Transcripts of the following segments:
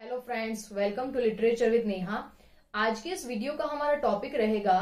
Hello friends welcome to literature with Neha आज के इस वीडियो का हमारा टॉपिक रहेगा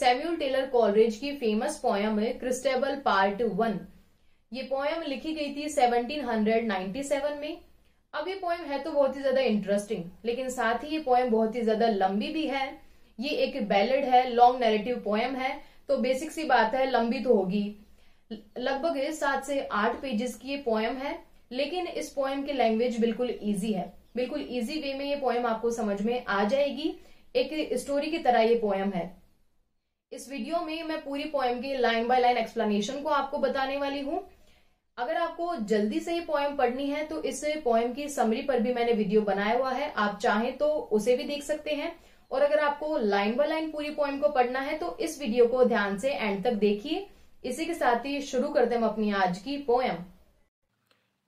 सैम्यूल टेलर कॉलरेज की famous poem Christabel part one ये पोयम लिखी गई थी 1797 में अब ये पोएम है तो बहुत ही ज्यादा इंटरेस्टिंग लेकिन साथ ही ये पोयम बहुत ही ज्यादा लंबी भी है ये एक बैलेड है लॉन्ग नैरेटिव पोयम है तो बेसिक सी बात है लंबी तो होगी लगभग सात से आठ पेजेस की ये पोएम है लेकिन इस पोएम की लैंग्वेज बिल्कुल इजी है बिल्कुल इजी वे में ये पोएम आपको समझ में आ जाएगी एक स्टोरी की तरह ये पोएम है इस वीडियो में मैं पूरी पोएम की लाइन बाय लाइन एक्सप्लेनेशन को आपको बताने वाली हूं अगर आपको जल्दी से ये पोएम पढ़नी है तो इस पोएम की समरी पर भी मैंने वीडियो बनाया हुआ है आप चाहें तो उसे भी देख सकते हैं और अगर आपको लाइन बाय लाइन पूरी पोएम को पढ़ना है तो इस वीडियो को ध्यान से एंड तक देखिए इसी के साथ ही शुरू करते हम अपनी आज की poem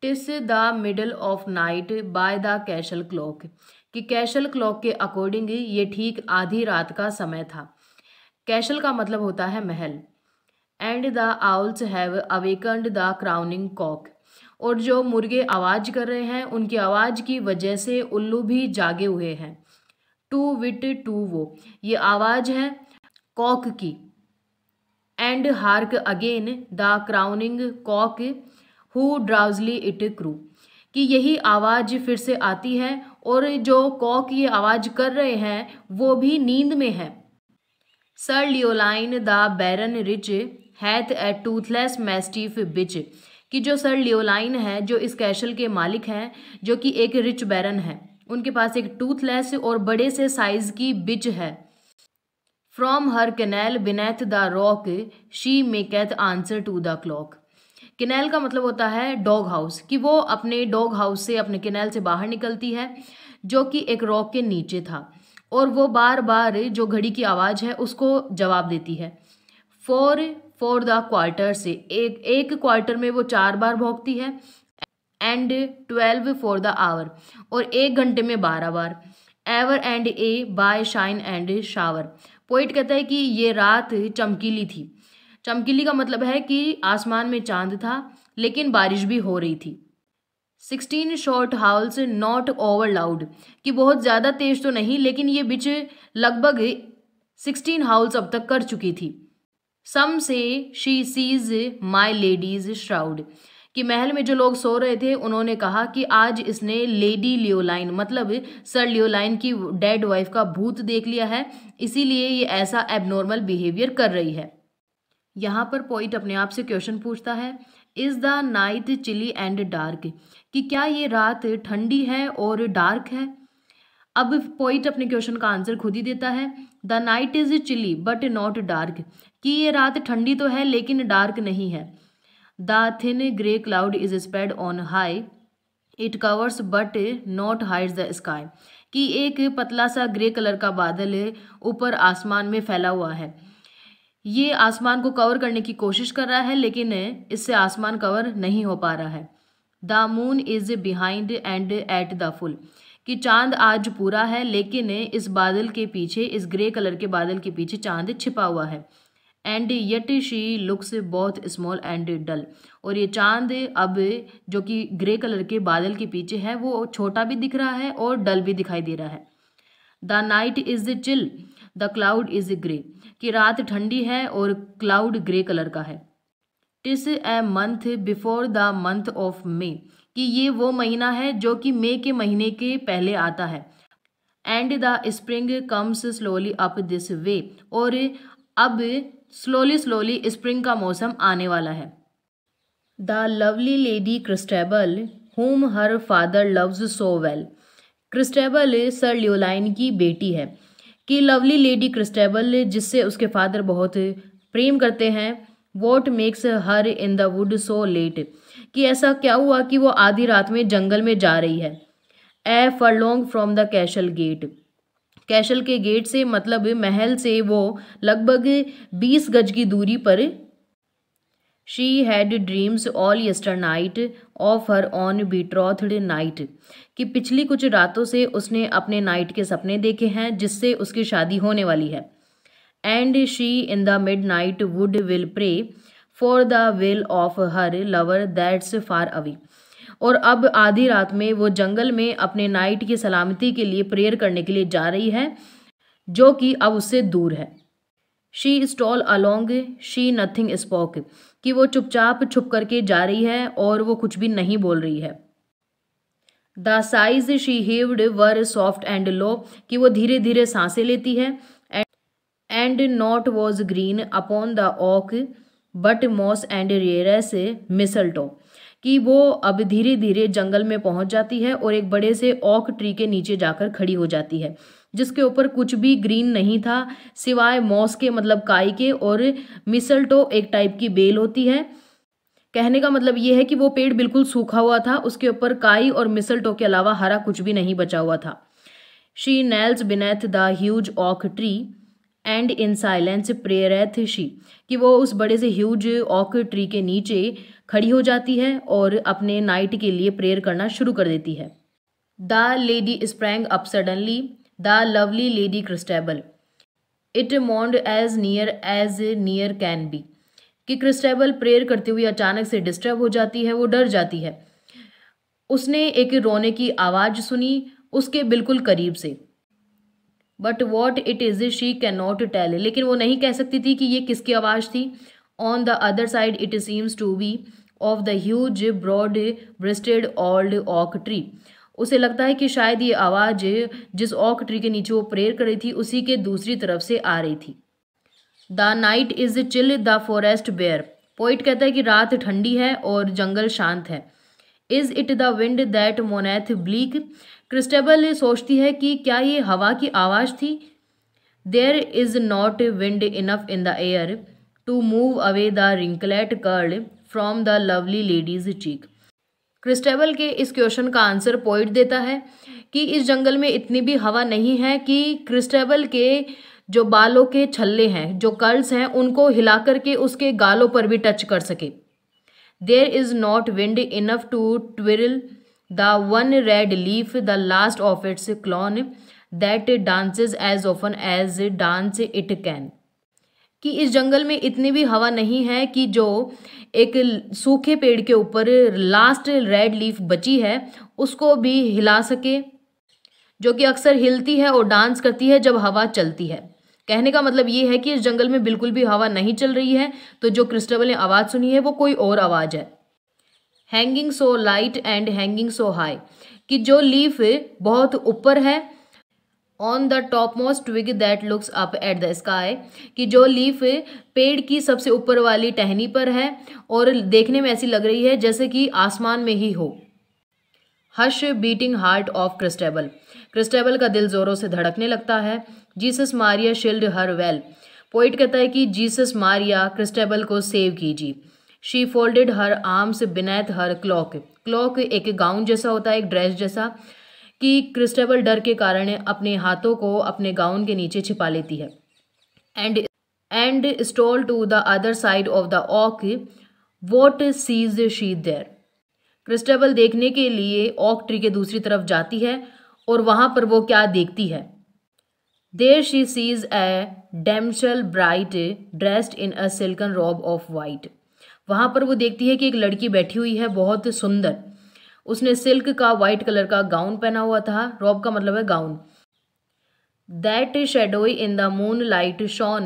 TISS the middle of night by the castle clock कि कैशल क्लॉक के अकॉर्डिंग ये ठीक आधी रात का समय था कैशल का मतलब होता है महल and the owls have awakened the crowing cock और जो मुर्गे आवाज़ कर रहे हैं उनकी आवाज़ की वजह से उल्लू भी जागे हुए हैं टू विट टू वो ये आवाज़ है कॉक की and hark again the crowing cock how drowsily it crew कि यही आवाज़ फिर से आती है और जो कॉक ये आवाज़ कर रहे हैं वो भी नींद में है sir Leoline the baron rich hath a toothless mastiff bitch कि जो सर लियोलाइन है जो इस कैशल के मालिक हैं जो कि एक रिच बैरन है उनके पास एक टूथलेस और बड़े से साइज़ की बिच है her her canal the rock she maketh answer to the clock kennel का मतलब होता है डॉग हाउस कि वो अपने डॉग हाउस से अपने किनेल से बाहर निकलती है जो कि एक रॉक के नीचे था और वो बार बार जो घड़ी की आवाज़ है उसको जवाब देती है फोर फोर द क्वार्टर से एक एक क्वार्टर में वो चार बार भोंकती है and twelve for the hour और एक घंटे में बारह बार ever and aye by shine and shower poet कहता है कि ये रात चमकीली थी चमकीली का मतलब है कि आसमान में चांद था लेकिन बारिश भी हो रही थी sixteen short howls not over loud कि बहुत ज़्यादा तेज तो नहीं लेकिन ये बिच लगभग सिक्सटीन हाउल्स अब तक कर चुकी थी some say she sees my lady's shroud कि महल में जो लोग सो रहे थे उन्होंने कहा कि आज इसने लेडी लियोलाइन मतलब सर लियोलाइन की डेड वाइफ का भूत देख लिया है इसीलिए ये ऐसा एबनॉर्मल बिहेवियर कर रही है यहाँ पर पॉइंट अपने आप से क्वेश्चन पूछता है is the night chilly and dark कि क्या ये रात ठंडी है और डार्क है अब पॉइंट अपने क्वेश्चन का आंसर खुद ही देता है the night is chilly but not dark कि ये रात ठंडी तो है लेकिन डार्क नहीं है the thin grey cloud is spread on high it covers but not hide the sky कि एक पतला सा ग्रे कलर का बादल ऊपर आसमान में फैला हुआ है ये आसमान को कवर करने की कोशिश कर रहा है लेकिन इससे आसमान कवर नहीं हो पा रहा है the moon is behind and at the full कि चांद आज पूरा है लेकिन इस बादल के पीछे इस ग्रे कलर के बादल के पीछे चांद छिपा हुआ है एंड यट शी लुक्स बहुत स्मॉल एंड डल और ये चांद अब जो कि ग्रे कलर के बादल के पीछे है वो छोटा भी दिख रहा है और डल भी दिखाई दे रहा है the night is chill the cloud is grey कि रात ठंडी है और क्लाउड ग्रे कलर का है TISS a month before the month of May कि ये वो महीना है जो कि मई के महीने के पहले आता है and the spring comes slowly up this way और अब स्लोली स्लोली स्प्रिंग का मौसम आने वाला है the lovely lady Christabel whom her father loves so well Christabel sir Leoline की बेटी है कि लवली लेडी क्रिस्टेबल जिससे उसके फादर बहुत प्रेम करते हैं what makes her in the wood so late कि ऐसा क्या हुआ कि वो आधी रात में जंगल में जा रही है a furlong from the castle gate castle के गेट से मतलब महल से वो लगभग बीस गज की दूरी पर she had dreams all yesternight of her own betrothed knight कि पिछली कुछ रातों से उसने अपने नाइट के सपने देखे हैं जिससे उसकी शादी होने वाली है and she in the midnight wood will pray for the weal of her lover that's far away और अब आधी रात में वो जंगल में अपने नाइट की सलामती के लिए प्रेयर करने के लिए जा रही है जो कि अब उससे दूर है she stole along she nothing spoke कि वो चुपचाप छुप करके जा रही है और वो कुछ भी नहीं बोल रही है the sighs she heaved were soft and low कि वो धीरे धीरे सांसें लेती है and naught was green upon the oak but moss and rarest mistletoe कि वो अब धीरे धीरे जंगल में पहुंच जाती है और एक बड़े से ऑक ट्री के नीचे जाकर खड़ी हो जाती है जिसके ऊपर कुछ भी ग्रीन नहीं था सिवाय मॉस के मतलब काई के और मिसल्टो एक टाइप की बेल होती है कहने का मतलब ये है कि वो पेड़ बिल्कुल सूखा हुआ था उसके ऊपर काई और मिसल्टो के अलावा हरा कुछ भी नहीं बचा हुआ था she kneels beneath the huge oak tree and in silence prayeth she कि वो उस बड़े से ह्यूज ऑक ट्री के नीचे खड़ी हो जाती है और अपने नाइट के लिए प्रेयर करना शुरू कर देती है the lady sprang up suddenly the lovely lady Christabel it moaned as near as near can be कि क्रिस्टेबल प्रेयर करते हुए अचानक से डिस्टर्ब हो जाती है वो डर जाती है उसने एक रोने की आवाज़ सुनी उसके बिल्कुल करीब से but what it is she cannot tell लेकिन वो नहीं कह सकती थी कि ये किसकी आवाज़ थी on the other side it seems to be of the huge broad breasted old oak tree उसे लगता है कि शायद ये आवाज़ जिस ऑक ट्री के नीचे वो प्रेयर कर रही थी उसी के दूसरी तरफ से आ रही थी the night is chill the forest bare poet कहता है कि रात ठंडी है और जंगल शांत है is it the wind that moaneth bleak Christabel सोचती है कि क्या ये हवा की आवाज़ थी there is not wind enough in the air to move away the ringlet curl from the lovely lady's cheek Christabel के इस क्वेश्चन का आंसर पॉइंट देता है कि इस जंगल में इतनी भी हवा नहीं है कि क्रिस्टेबल के जो बालों के छल्ले हैं जो कर्ल्स हैं उनको हिला करके उसके गालों पर भी टच कर सके there is not wind enough to twirl the one red leaf the last of its clan that dances as often as dance it can कि इस जंगल में इतनी भी हवा नहीं है कि जो एक सूखे पेड़ के ऊपर लास्ट रेड लीफ बची है उसको भी हिला सके जो कि अक्सर हिलती है और डांस करती है जब हवा चलती है कहने का मतलब ये है कि इस जंगल में बिल्कुल भी हवा नहीं चल रही है तो जो क्रिस्टबल ने आवाज़ सुनी है वो कोई और आवाज़ है hanging so light and hanging so high कि जो लीफ बहुत ऊपर है on the topmost twig that looks up at the sky कि जो लीफ पेड़ की सबसे ऊपर वाली टहनी पर है और देखने में ऐसी लग रही है जैसे कि आसमान में ही हो hush beating heart of Christabel Christabel का दिल जोरों से धड़कने लगता है Jesus Maria shield her well poet कहता है कि जीसस मारिया क्रिस्टेबल को सेव कीजिए she folded her arms beneath her cloak cloak एक गाउन जैसा होता है एक ड्रेस जैसा कि क्रिस्टेबल डर के कारण अपने हाथों को अपने गाउन के नीचे छिपा लेती है and and stole to the other side of the oak what sees she there Christabel देखने के लिए ऑक ट्री के दूसरी तरफ जाती है और वहाँ पर वो क्या देखती है there she sees a damsel bright dressed in a silken robe of white वहाँ पर वो देखती है कि एक लड़की बैठी हुई है बहुत सुंदर उसने सिल्क का वाइट कलर का गाउन पहना हुआ था रॉब का मतलब है gown that shadowy in the moonlight shone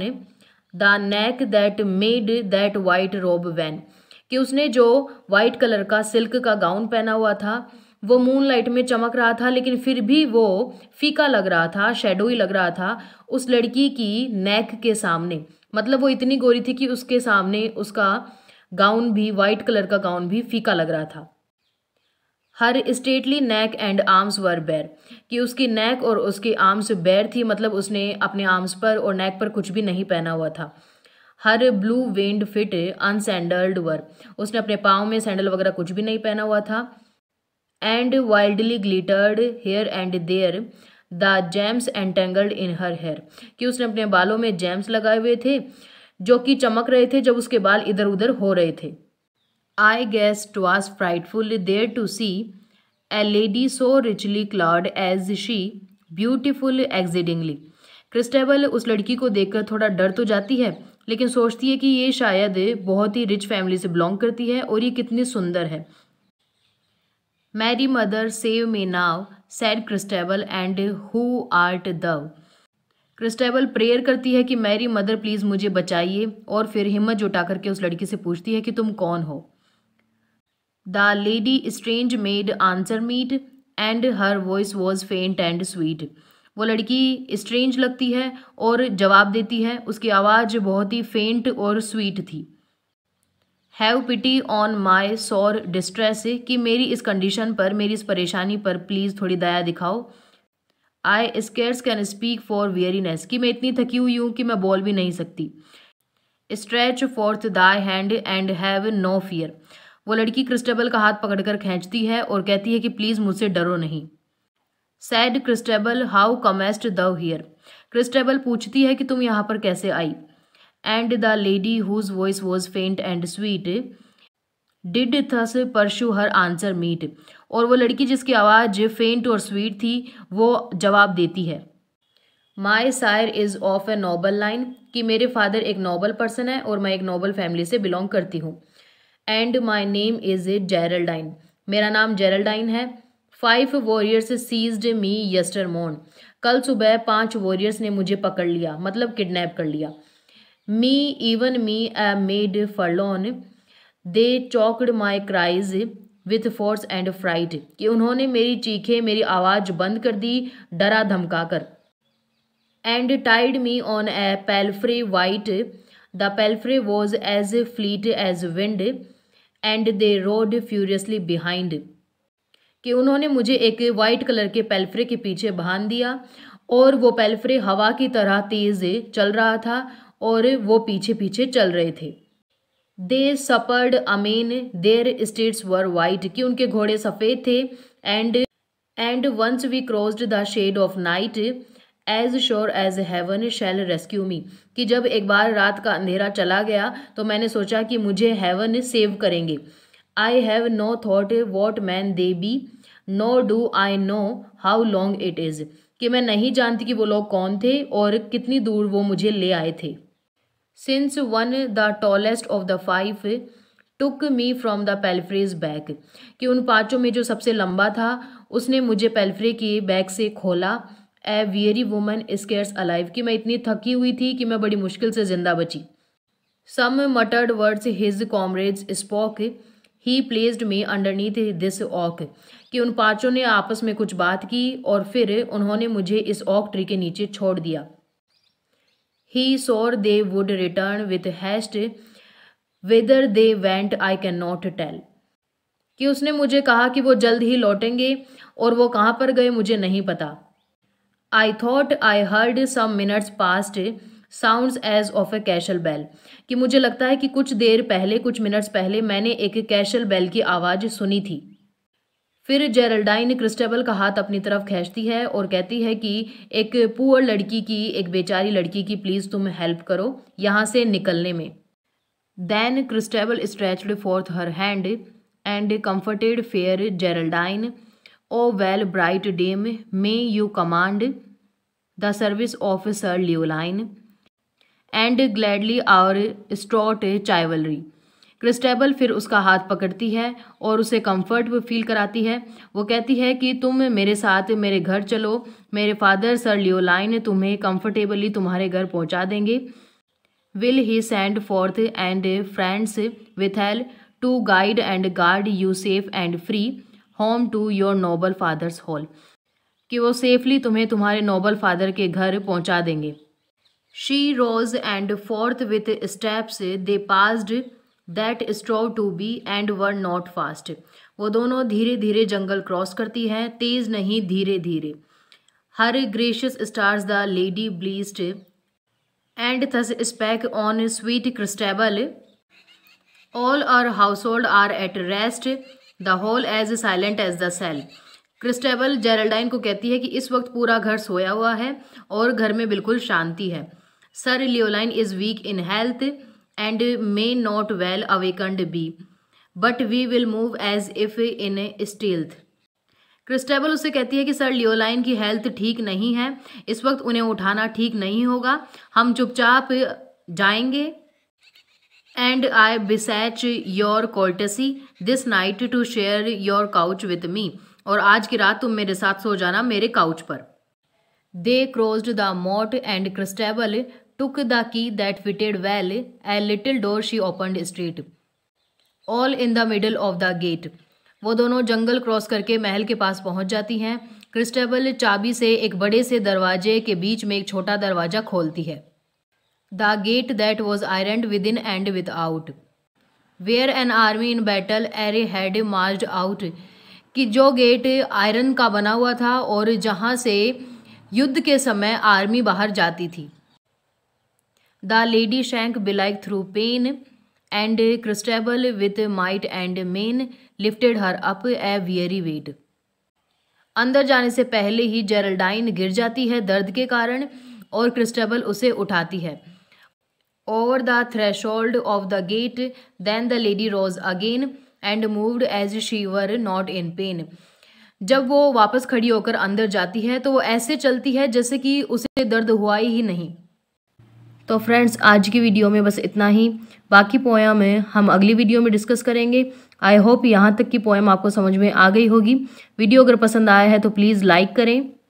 the neck that made that white robe wan कि उसने जो वाइट कलर का सिल्क का गाउन पहना हुआ था वो मून लाइट में चमक रहा था लेकिन फिर भी वो फीका लग रहा था शेडोई लग रहा था उस लड़की की नेक के सामने मतलब वो इतनी गोरी थी कि उसके सामने उसका गाउन भी वाइट कलर का गाउन भी फीका लग रहा था her stately neck and arms were bare कि उसकी नेक और उसके आर्म्स बैर थी मतलब उसने अपने आर्म्स पर और नेक पर कुछ भी नहीं पहना हुआ था हर ब्लू वेंड फिट अनसैंडल्ड वर उसने अपने पाँव में सैंडल वगैरह कुछ भी नहीं पहना हुआ था and wildly glittered here and there the gems entangled in her hair कि उसने अपने बालों में जैम्स लगाए हुए थे जो कि चमक रहे थे जब उसके बाल इधर उधर हो रहे थे I guess was frightful there to see a lady so richly cloud as she beautiful exceedingly Christabel उस लड़की को देखकर थोड़ा डर तो जाती है लेकिन सोचती है कि ये शायद बहुत ही रिच फैमिली से बिलोंग करती है और ये कितनी सुंदर है Mary mother save me now said Christabel and who art thou Christabel prayer करती है कि मैरी मदर प्लीज़ मुझे बचाइए और फिर हिम्मत जुटा करके उस लड़की से पूछती है कि तुम कौन हो the lady strange made answer meet and her voice was faint and sweet वो लड़की स्ट्रेंज लगती है और जवाब देती है उसकी आवाज़ बहुत ही फेंट और स्वीट थी have pity on my sore distress कि मेरी इस कंडीशन पर मेरी इस परेशानी पर प्लीज़ थोड़ी दया दिखाओ I scarce can speak for weariness कि मैं इतनी थकी हुई हूँ कि मैं बोल भी नहीं सकती stretch forth thy hand and have no fear वो लड़की क्रिस्टेबल का हाथ पकड़कर खींचती है और कहती है कि प्लीज़ मुझसे डरो नहीं said Christabel how comest thou here Christabel पूछती है कि तुम यहाँ पर कैसे आई and the lady whose voice was faint and sweet did thus pursue her answer meet और वो लड़की जिसकी आवाज़ फेंट और स्वीट थी वो जवाब देती है my sire is of a noble line कि मेरे फादर एक नॉबल पर्सन है और मैं एक नॉबल फैमिली से बिलोंग करती हूँ and my name is a Geraldine मेरा नाम जेरल्डाइन है five warriors seized me yestermorn कल सुबह पांच वॉरियर्स ने मुझे पकड़ लिया मतलब किडनैप कर लिया me even me I maid forlorn they choked my cries with force and fright कि उन्होंने मेरी चीखें मेरी आवाज़ बंद कर दी डरा धमका कर and tied me on a palfrey white the palfrey was as fleet as wind and they rode furiously behind कि उन्होंने मुझे एक वाइट कलर के पेल्फ्रे के पीछे बहान दिया और वो पेल्फ्रे हवा की तरह तेज़ चल रहा था और वो पीछे पीछे चल रहे थे दे सपर्ड अमीन देर स्टेट्स वर वाइट कि उनके घोड़े सफ़ेद थे and and once we crossed the shade of night as sure as heaven shall rescue me कि जब एक बार रात का अंधेरा चला गया तो मैंने सोचा कि मुझे हेवन सेव करेंगे I have no thought what men they be no do I know how long it is कि मैं नहीं जानती कि वो लोग कौन थे और कितनी दूर वो मुझे ले आए थे since one the tallest of the five took me from the पेल्फ्रेज back कि उन पाँचों में जो सबसे लंबा था उसने मुझे पेल्फ्रे के बैग से खोला a weary woman scarce alive कि मैं इतनी थकी हुई थी कि मैं बड़ी मुश्किल से जिंदा बची some muttered words his comrades spoke he placed me underneath this oak कि उन पाँचों ने आपस में कुछ बात की और फिर उन्होंने मुझे इस ऑक ट्री के नीचे छोड़ दिया he swore they would return return haste whether they they I cannot tell कि उसने मुझे कहा कि वो जल्द ही लौटेंगे और वो कहाँ पर गए मुझे नहीं पता I thought I heard some minutes past sounds as of a castle bell कि मुझे लगता है कि कुछ देर पहले कुछ मिनट्स पहले मैंने एक कैशल बेल की आवाज़ सुनी थी फिर जेरल्डाइन क्रिस्टेबल का हाथ अपनी तरफ खींचती है और कहती है कि एक पुअर लड़की की एक बेचारी लड़की की प्लीज़ तुम हेल्प करो यहाँ से निकलने में then Christabel stretched forth her hand and comforted fair Geraldine o well bright dame may you command the service of Sir Leoline and gladly our stout chivalry Christabel फिर उसका हाथ पकड़ती है और उसे कंफर्ट फील कराती है वो कहती है कि तुम मेरे साथ मेरे घर चलो मेरे फादर सर लियोलाइन तुम्हें कंफर्टेबली तुम्हारे घर पहुंचा देंगे will he send forth and friends withal to guide and guard you safe and free home to your noble father's hall कि वो सेफली तुम्हें तुम्हारे नोबल फादर के घर पहुँचा देंगे she rose and forth with steps they passed that strove to be and were not fast वो दोनों धीरे धीरे जंगल क्रॉस करती हैं तेज़ नहीं धीरे धीरे her gracious stars the lady blessed and thus spake on sweet Christabel all our household are at rest the hall as silent as the cell Christabel Geraldine को कहती है कि इस वक्त पूरा घर सोया हुआ है और घर में बिल्कुल शांति है sir Leoline is weak in health and may not well awakened be but we will move as if in stealth Christabel उसे कहती है कि सर लियोलाइन की हेल्थ ठीक नहीं है इस वक्त उन्हें उठाना ठीक नहीं होगा हम चुपचाप जाएंगे and I beseech your courtesy this night to share your couch with me और आज की रात तुम मेरे साथ सो जाना मेरे काउच पर they crossed the moat and Christabel took the key that fitted well, a little door she opened straight. All in the middle of the gate. वो दोनों जंगल क्रॉस करके महल के पास पहुंच जाती हैं क्रिस्टेबल चाबी से एक बड़े से दरवाजे के बीच में एक छोटा दरवाजा खोलती है the gate that was iron within and without where an army in battle array had marched out कि जो गेट आयरन का बना हुआ था और जहाँ से युद्ध के समय आर्मी बाहर जाती थी the lady sank belike through pain and Christabel with might and main lifted her up a weary weight अंदर जाने से पहले ही जेरल्डाइन गिर जाती है दर्द के कारण और क्रिस्टेबल उसे उठाती है over the threshold of the gate then the lady rose again and moved as she were not in pain जब वो वापस खड़ी होकर अंदर जाती है तो वो ऐसे चलती है जैसे कि उसे दर्द हुआ ही नहीं तो फ्रेंड्स आज की वीडियो में बस इतना ही बाकी पोएम है हम अगली वीडियो में डिस्कस करेंगे आई होप यहाँ तक की पोएम आपको समझ में आ गई होगी वीडियो अगर पसंद आया है तो प्लीज़ लाइक करें